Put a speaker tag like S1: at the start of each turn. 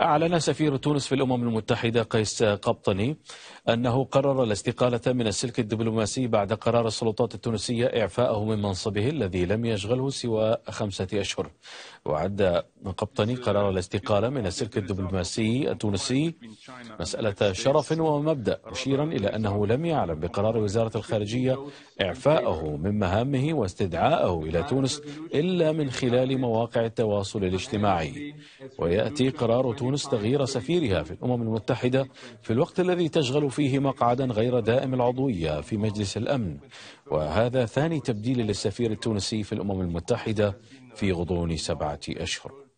S1: أعلن سفير تونس في الأمم المتحدة قيس قبطني أنه قرر الاستقالة من السلك الدبلوماسي بعد قرار السلطات التونسية إعفائه من منصبه الذي لم يشغله سوى خمسة أشهر وعد قبطني قرار الاستقالة من السلك الدبلوماسي التونسي مسألة شرف ومبدأ مشيرا إلى أنه لم يعلم بقرار وزارة الخارجية إعفائه من مهامه واستدعائه إلى تونس إلا من خلال مواقع التواصل الاجتماعي ويأتي قرار تونس تونس تغيير سفيرها في الأمم المتحدة في الوقت الذي تشغل فيه مقعدا غير دائم العضوية في مجلس الأمن وهذا ثاني تبديل للسفير التونسي في الأمم المتحدة في غضون سبعة أشهر